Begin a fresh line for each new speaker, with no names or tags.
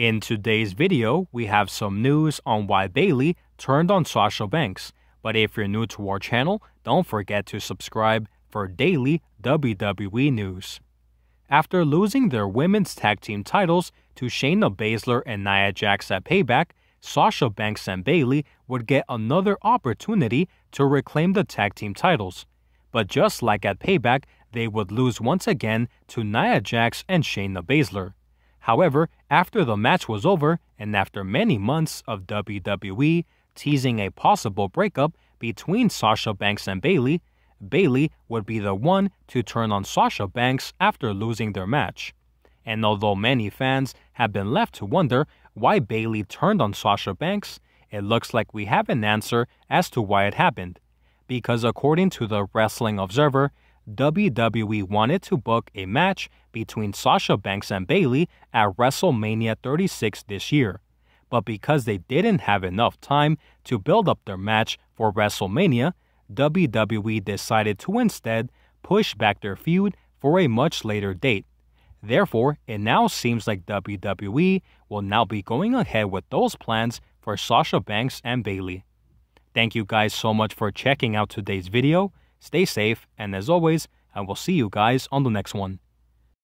In today's video, we have some news on why Bailey turned on Sasha Banks. But if you're new to our channel, don't forget to subscribe for daily WWE news. After losing their women's tag team titles to Shayna Baszler and Nia Jax at Payback, Sasha Banks and Bailey would get another opportunity to reclaim the tag team titles. But just like at Payback, they would lose once again to Nia Jax and Shayna Baszler. However, after the match was over, and after many months of WWE teasing a possible breakup between Sasha Banks and Bailey, Bailey would be the one to turn on Sasha Banks after losing their match. And although many fans have been left to wonder why Bailey turned on Sasha Banks, it looks like we have an answer as to why it happened. Because according to the Wrestling Observer, WWE wanted to book a match between Sasha Banks and Bailey at WrestleMania 36 this year, but because they didn't have enough time to build up their match for WrestleMania, WWE decided to instead push back their feud for a much later date. Therefore, it now seems like WWE will now be going ahead with those plans for Sasha Banks and Bailey. Thank you guys so much for checking out today's video. Stay safe, and as always, I will see you guys on the next one.